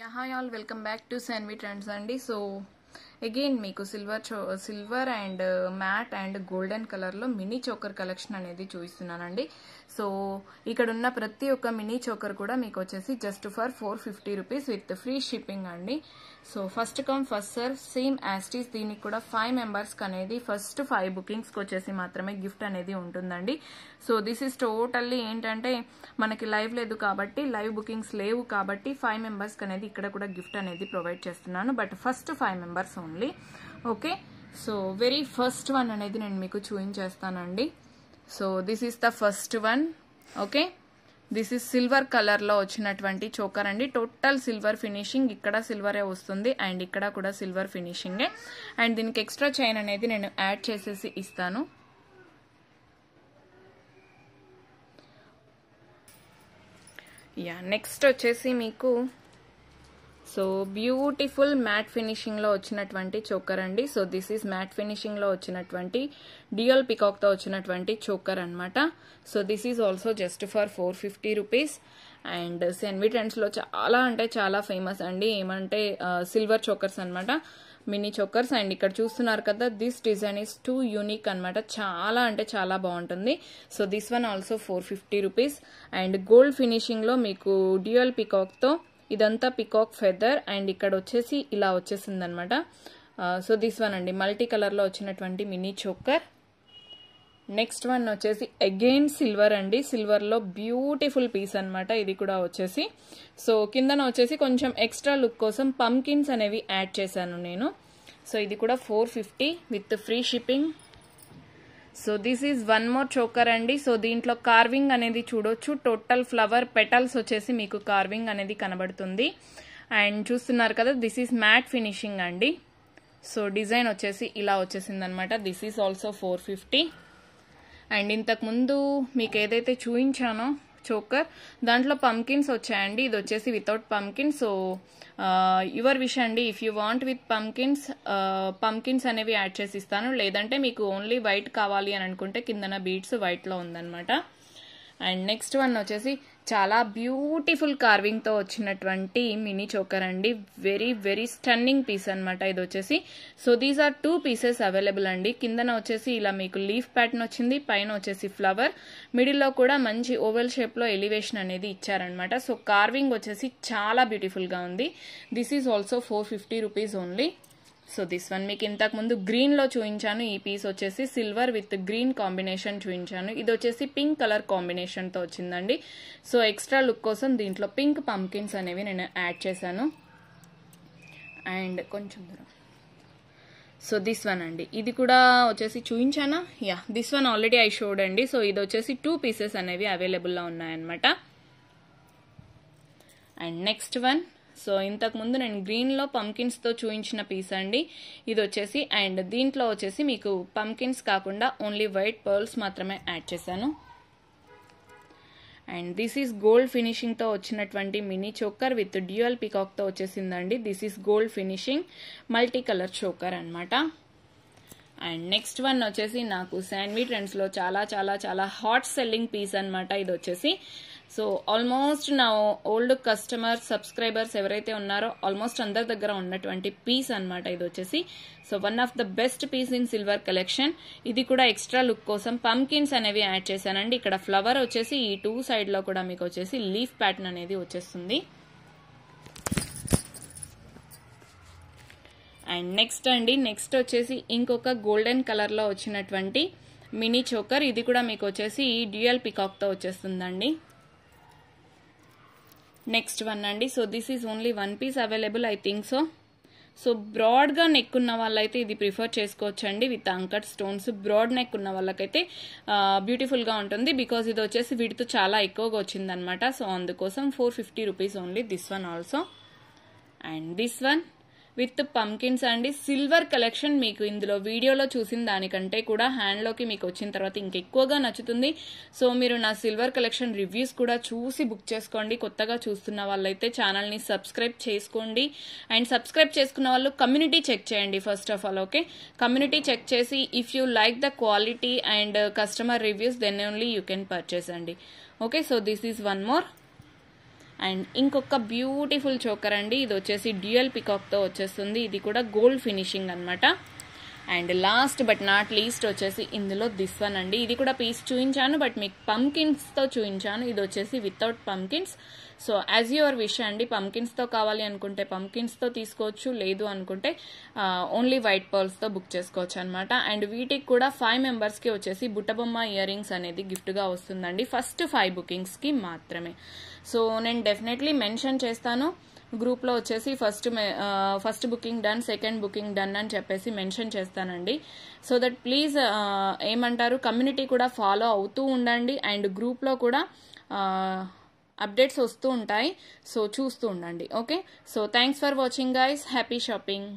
yeah hi all welcome back to Sanvi trends అండి so again మీకు silver చో silver and matte and golden కలర్లో mini choker collection అనేది చూపిస్తున్నానండి సో ఇక్కడ ఉన్న ప్రతి ఒక్క మినీ చోకర్ కూడా మీకు వచ్చేసి just for four fifty rupees with free shipping అండి so first come first serve same యాస్టీస్ దీనికి కూడా ఫైవ్ మెంబర్స్కి అనేది ఫస్ట్ ఫైవ్ బుకింగ్స్కి వచ్చేసి మాత్రమే గిఫ్ట్ అనేది ఉంటుందండి సో దిస్ ఇస్ టోటల్లీ ఏంటంటే మనకి లైవ్ లేదు కాబట్టి లైవ్ బుకింగ్స్ లేవు కాబట్టి ఫైవ్ మెంబర్స్కి అనేది ఇక్కడ కూడా గిఫ్ట్ అనేది ప్రొవైడ్ చేస్తున్నాను but first five members only okay so very first one అనేది నేను మీకు చూపించేస్తానండి so this is the first one okay this is silver కలర్లో వచ్చినటువంటి చోకర్ అండి టోటల్ సిల్వర్ ఫినిషింగ్ ఇక్కడ సిల్వరే వస్తుంది అండ్ ఇక్కడ కూడా సిల్వర్ ఫినిషింగే అండ్ దీనికి ఎక్స్ట్రా చైన్ అనేది నేను యాడ్ చేసేసి ఇస్తాను యా నెక్స్ట్ వచ్చేసి మీకు సో బ్యూటిఫుల్ మ్యాట్ ఫినిషింగ్లో వచ్చినటువంటి చోకర్ అండి సో దిస్ ఈస్ మ్యాట్ ఫినిషింగ్లో వచ్చినటువంటి డియల్ తో వచ్చినటువంటి చోకర్ అనమాట so this is also just for four fifty rupees and Sanvi లో చాలా అంటే చాలా ఫేమస్ అండి ఏమంటే సిల్వర్ చోకర్స్ అనమాట మినీ చోకర్స్ అండ్ ఇక్కడ చూస్తున్నారు కదా this design is too unique అనమాట చాలా అంటే చాలా బాగుంటుంది so this one also four fifty rupees and gold ఫినిషింగ్లో మీకు డ్యూయల్ తో ఇదంతా పికాక్ ఫెదర్ అండ్ ఇక్కడ వచ్చేసి ఇలా వచ్చేసిందనమాట సో దిస్ వన్ అండి మల్టీ కలర్లో వచ్చినటువంటి మినీ చోకర్ నెక్స్ట్ వన్ వచ్చేసి అగైన్ సిల్వర్ అండి సిల్వర్లో బ్యూటిఫుల్ పీస్ అనమాట ఇది కూడా వచ్చేసి సో కిందన వచ్చేసి కొంచెం ఎక్స్ట్రా లుక్ కోసం పంకిన్స్ అనేవి యాడ్ చేశాను నేను సో ఇది కూడా four fifty with free shipping so this is one more choker అండి సో దీంట్లో కార్వింగ్ అనేది చూడొచ్చు టోటల్ ఫ్లవర్ పెటల్స్ వచ్చేసి మీకు కార్వింగ్ అనేది కనబడుతుంది అండ్ చూస్తున్నారు కదా దిస్ ఈజ్ మ్యాట్ ఫినిషింగ్ అండి సో డిజైన్ వచ్చేసి ఇలా వచ్చేసింది అనమాట this is also four fifty and ఇంతకుముందు మీకు ఏదైతే చూపించానో చోకర్ దాంట్లో పంకిన్స్ వచ్చాయండి ఇది వచ్చేసి వితౌట్ పంకిన్ సో యువర్ విష్ అండి ఇఫ్ యూ వాంట్ విత్ పంకిన్స్ పంకిన్స్ అనేవి యాడ్ చేసి ఇస్తాను లేదంటే మీకు ఓన్లీ వైట్ కావాలి అని అనుకుంటే కిందన బీట్స్ వైట్లో ఉందనమాట అండ్ నెక్స్ట్ వన్ వచ్చేసి చాలా బ్యూటిఫుల్ కార్వింగ్తో వచ్చినటువంటి మినీ చోకర్ అండి వెరీ వెరీ స్టన్నింగ్ పీస్ అనమాట ఇది వచ్చేసి so these are two pieces available అండి కిందన వచ్చేసి ఇలా మీకు లీఫ్ ప్యాటర్న్ వచ్చింది పైన వచ్చేసి ఫ్లవర్ మిడిల్లో కూడా మంచి ఓవెల్ షేప్లో ఎలివేషన్ అనేది ఇచ్చారనమాట సో కార్వింగ్ వచ్చేసి చాలా బ్యూటిఫుల్గా ఉంది this is also four fifty rupees only so this one మీకు ఇంతకుముందు గ్రీన్లో చూపించాను ఈ పీస్ వచ్చేసి సిల్వర్ విత్ గ్రీన్ కాంబినేషన్ చూపించాను ఇది వచ్చేసి పింక్ కలర్ కాంబినేషన్తో వచ్చిందండి సో ఎక్స్ట్రా లుక్ కోసం దీంట్లో పింక్ పంకిన్స్ అనేవి నేను యాడ్ చేశాను అండ్ కొంచెం దూరం సో దిస్ వన్ అండి ఇది కూడా వచ్చేసి చూపించానా yeah this one already I showed అండి సో ఇది వచ్చేసి టూ పీసెస్ అనేవి అవైలబుల్లో ఉన్నాయన్నమాట అండ్ నెక్స్ట్ వన్ సో ఇంతకుముందు నేను గ్రీన్లో పంకిన్స్తో చూయించిన పీస్ అండి ఇది వచ్చేసి అండ్ దీంట్లో వచ్చేసి మీకు పంకిన్స్ కాకుండా ఓన్లీ వైట్ పర్ల్స్ మాత్రమే యాడ్ చేశాను అండ్ దిస్ ఈస్ గోల్డ్ ఫినిషింగ్తో వచ్చినటువంటి మినీ చోకర్ విత్ డ్యూయల్ పికాక్తో వచ్చేసిందండి this is gold finishing multi colour choker అనమాట అండ్ నెక్స్ట్ వన్ వచ్చేసి నాకు శాన్వి ట్రెండ్స్లో చాలా చాలా చాలా హాట్ సెల్లింగ్ పీస్ అనమాట ఇది వచ్చేసి సో ఆల్మోస్ట్ నా ఓల్డ్ కస్టమర్ సబ్స్క్రైబర్స్ ఎవరైతే ఉన్నారో ఆల్మోస్ట్ అందరి దగ్గర ఉన్నటువంటి పీస్ అనమాట ఇది వచ్చేసి so one of the best piece in silver collection ఇది కూడా ఎక్స్ట్రా లుక్ కోసం పంకిన్స్ అనేవి యాడ్ చేశానండి ఇక్కడ ఫ్లవర్ వచ్చేసి ఈ టూ సైడ్లో కూడా మీకు వచ్చేసి లీఫ్ ప్యాటర్న్ అనేది వచ్చేస్తుంది అండ్ నెక్స్ట్ అండి నెక్స్ట్ వచ్చేసి ఇంకొక గోల్డెన్ కలర్లో వచ్చినటువంటి మినీ చోకర్ ఇది కూడా మీకు వచ్చేసి డ్యూయల్ తో వచ్చేస్తుందండి నెక్స్ట్ వన్ అండి so this is only one piece available I think so so బ్రాడ్గా నెక్ ఉన్న వాళ్ళైతే ఇది ప్రిఫర్ చేసుకోవచ్చండి with uncut stones broad neck ఉన్న వాళ్ళకైతే బ్యూటిఫుల్గా ఉంటుంది బికాస్ ఇది వచ్చేసి విడుతు చాలా ఎక్కువగా వచ్చిందనమాట సో అందుకోసం four fifty rupees only this one also and this one with pumpkins అండి సిల్వర్ కలెక్షన్ మీకు ఇందులో వీడియోలో చూసిన దానికంటే కూడా హ్యాండ్లోకి మీకు వచ్చిన తర్వాత ఇంకెక్కువగా నచ్చుతుంది సో మీరు నా సిల్వర్ కలెక్షన్ రివ్యూస్ కూడా చూసి బుక్ చేసుకోండి కొత్తగా చూస్తున్న వాళ్ళైతే ఛానల్ని సబ్స్క్రైబ్ చేసుకోండి అండ్ సబ్స్క్రైబ్ చేసుకున్న వాళ్ళు కమ్యూనిటీ చెక్ చేయండి first of all okay community check చేసి if you like the quality and customer reviews then only you can purchase అండి okay so this is one more and ఇంకొక beautiful choker అండి ఇది వచ్చేసి dual పికాక్తో వచ్చేస్తుంది ఇది కూడా గోల్డ్ ఫినిషింగ్ అనమాట and last but not least వచ్చేసి ఇందులో దిస్ వన్ అండి ఇది కూడా పీస్ చూపించాను బట్ మీకు పంకిన్స్తో చూపించాను ఇది వచ్చేసి without pumpkins so as your wish అండి పంకిన్స్తో కావాలి అనుకుంటే పంకిన్స్తో తీసుకోవచ్చు లేదు అనుకుంటే ఓన్లీ వైట్ పర్ల్స్తో బుక్ చేసుకోవచ్చు అనమాట అండ్ వీటికి కూడా ఫైవ్ మెంబర్స్కి వచ్చేసి బుట్టబొమ్మ ఇయర్ రింగ్స్ అనేది గిఫ్ట్గా వస్తుందండి ఫస్ట్ ఫైవ్ బుకింగ్స్కి మాత్రమే సో నేను డెఫినెట్లీ మెన్షన్ చేస్తాను గ్రూప్లో వచ్చేసి first first booking done second booking done అని చెప్పేసి మెన్షన్ చేస్తానండి సో దట్ ప్లీజ్ ఏమంటారు కమ్యూనిటీ కూడా ఫాలో అవుతూ ఉండండి అండ్ గ్రూప్లో కూడా అప్డేట్స్ వస్తూ ఉంటాయి సో చూస్తూ ఉండండి okay so thanks for watching guys happy shopping